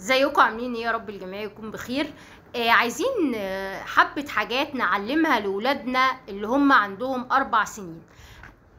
ازيكم عاملين ايه يا رب الجميع يكون بخير آه عايزين آه حبه حاجات نعلمها لاولادنا اللي هم عندهم اربع سنين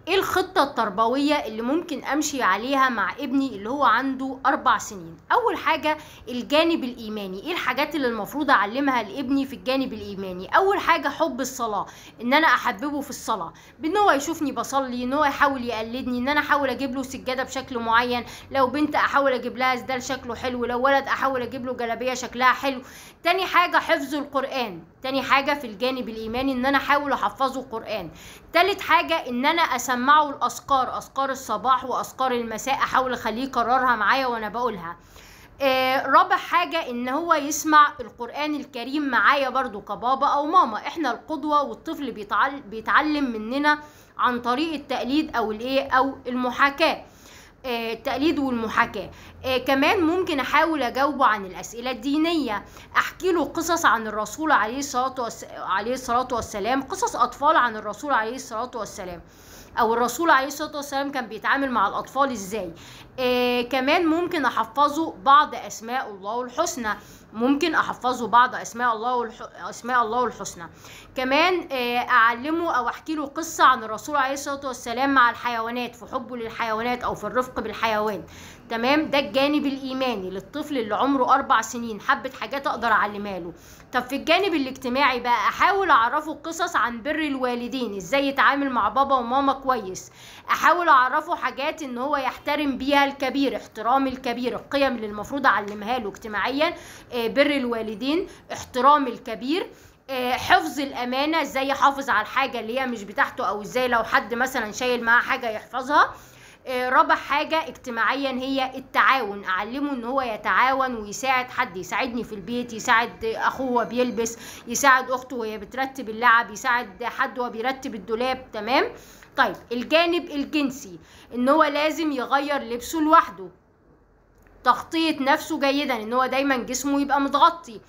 ايه الخطة التربوية اللي ممكن امشي عليها مع ابني اللي هو عنده اربع سنين اول حاجة الجانب الايماني ايه الحاجات اللي المفروض اعلمها لابني في الجانب الايماني اول حاجة حب الصلاة ان انا احببه في الصلاة بان هو يشوفني بصلي ان هو يحاول يقلدني ان انا احاول اجيب له سجادة بشكل معين لو بنت احاول اجيب لها سدال شكله حلو لو ولد احاول اجيب له جلابية شكلها حلو تاني حاجة حفظ القرآن تاني حاجة في الجانب الإيماني إن أنا أحاول أحفظه قرآن تالت حاجة إن أنا أسمعه الأذكار أذكار الصباح وأسقار المساء أحاول أخليه يكررها معايا وأنا بقولها آه رابع حاجة ان هو يسمع القرآن الكريم معايا برضو كبابا او ماما احنا القدوة والطفل بيتعلم مننا عن طريق التقليد او الايه او المحاكاة آه، التقليد والمحاكاة آه، كمان ممكن أحاول أجاوبه عن الأسئلة الدينية أحكي له قصص عن الرسول عليه الصلاة, والسلام قصص أطفال عن الرسول عليه الصلاة والسلام او الرسول عليه الصلاه والسلام كان بيتعامل مع الاطفال ازاي آه كمان ممكن احفظه بعض اسماء الله الحسنى ممكن احفظه بعض اسماء الله اسماء الله الحسنى كمان آه، اعلمه او احكي له قصه عن الرسول عليه الصلاه والسلام مع الحيوانات في حبه للحيوانات او في الرفق الرفق بالحيوان تمام ده الجانب الايماني للطفل اللي عمره اربع سنين حبه حاجات اقدر اعلمها له طب في الجانب الاجتماعي بقى احاول اعرفه قصص عن بر الوالدين ازاي يتعامل مع بابا وماما كويس احاول اعرفه حاجات ان هو يحترم بيها الكبير احترام الكبير القيم اللي المفروض اعلمها له اجتماعيا آه، بر الوالدين احترام الكبير آه، حفظ الامانه ازاي يحافظ على الحاجه اللي هي مش بتاعته او ازاي لو حد مثلا شايل معاه حاجه يحفظها آه، رابع حاجه اجتماعيا هي التعاون اعلمه ان هو يتعاون ويساعد حد يساعدني في البيت يساعد اخوه وهو بيلبس يساعد اخته وهي بترتب اللعب يساعد حد وهو بيرتب الدولاب تمام طيب الجانب الجنسي ان هو لازم يغير لبسه لوحده تخطيط نفسه جيدا ان هو دايما جسمه يبقى متغطي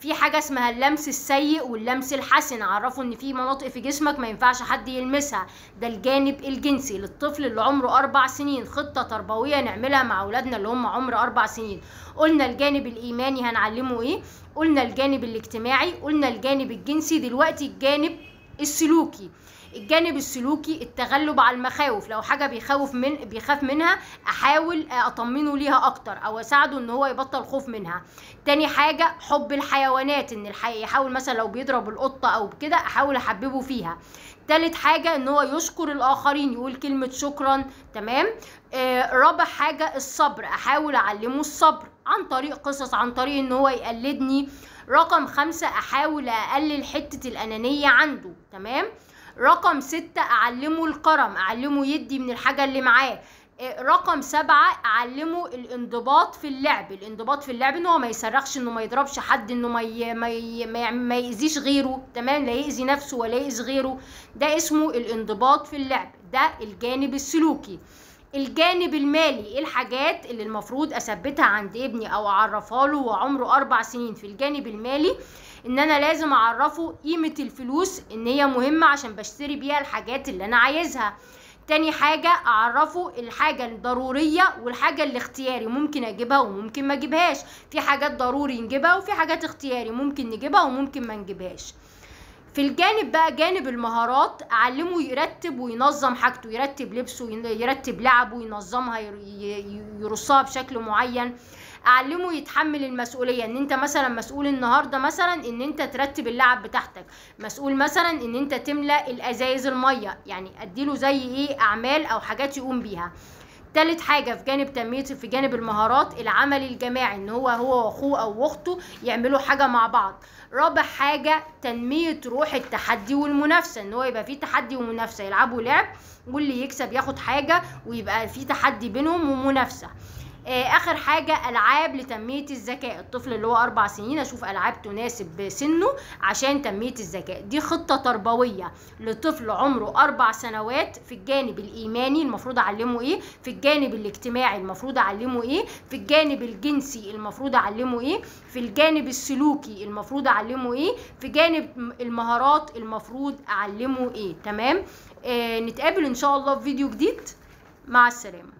في حاجة اسمها اللمس السيء واللمس الحسن عرفوا ان في مناطق في جسمك ما ينفعش حد يلمسها ده الجانب الجنسي للطفل اللي عمره اربع سنين خطة تربوية نعملها مع اولادنا اللي هم عمر اربع سنين قلنا الجانب الايماني هنعلمه ايه قلنا الجانب الاجتماعي قلنا الجانب الجنسي دلوقتي الجانب السلوكي الجانب السلوكي التغلب على المخاوف لو حاجه بيخوف من بيخاف منها احاول اطمنه ليها اكتر او اساعده ان هو يبطل خوف منها تاني حاجه حب الحيوانات ان الحي... يحاول مثلا لو بيضرب القطه او كده احاول احببه فيها تالت حاجة ان هو يشكر الاخرين يقول كلمة شكرا تمام آه رابع حاجة الصبر احاول اعلمه الصبر عن طريق قصص عن طريق ان هو يقلدني رقم خمسة احاول اقلل حتة الانانية عنده تمام رقم ستة أعلمه الكرم أعلمه يدي من الحاجة اللي معاه آه، رقم سبعة أعلمه الانضباط في اللعب الانضباط في اللعب إنه ما يصرخش انه ما يضربش حد انه ما ي... ما, ي... ما, ي... ما يأذيش غيره تمام لا يأذي نفسه ولا يأذي غيره ده اسمه الانضباط في اللعب ده الجانب السلوكي الجانب المالي ايه الحاجات اللي المفروض اثبتها عند ابني او اعرفها له وعمره اربع سنين في الجانب المالي ان انا لازم اعرفه قيمة الفلوس ان هي مهمة عشان بشتري بيها الحاجات اللي انا عايزها تاني حاجة اعرفه الحاجة الضرورية والحاجة الاختياري ممكن اجيبها وممكن ما اجيبهاش في حاجات ضروري نجيبها وفي حاجات اختياري ممكن نجيبها وممكن ما نجيبهاش في الجانب بقى جانب المهارات اعلمه يرتب وينظم حاجته يرتب لبسه يرتب لعبه ينظمها يرصها بشكل معين اعلمه يتحمل المسؤوليه ان انت مثلا مسؤول النهارده مثلا ان انت ترتب اللعب بتاعتك مسؤول مثلا ان انت تملا الازايز الميه يعني اديله زي ايه اعمال او حاجات يقوم بيها تالت حاجه في جانب تنميه في جانب المهارات العمل الجماعي ان هو هو واخوه او اخته يعملوا حاجه مع بعض رابع حاجه تنميه روح التحدي والمنافسه ان هو يبقى في تحدي ومنافسه يلعبوا لعب واللي يكسب ياخد حاجه ويبقى في تحدي بينهم ومنافسه آه، اخر حاجه العاب لتنميه الذكاء الطفل اللي هو اربع سنين اشوف العاب تناسب سنه عشان تنميه الذكاء دي خطه تربويه لطفل عمره اربع سنوات في الجانب الايماني المفروض اعلمه ايه في الجانب الاجتماعي المفروض اعلمه ايه في الجانب الجنسي المفروض اعلمه ايه في الجانب السلوكي المفروض اعلمه ايه في جانب المهارات المفروض اعلمه ايه تمام آه نتقابل ان شاء الله في فيديو جديد مع السلامه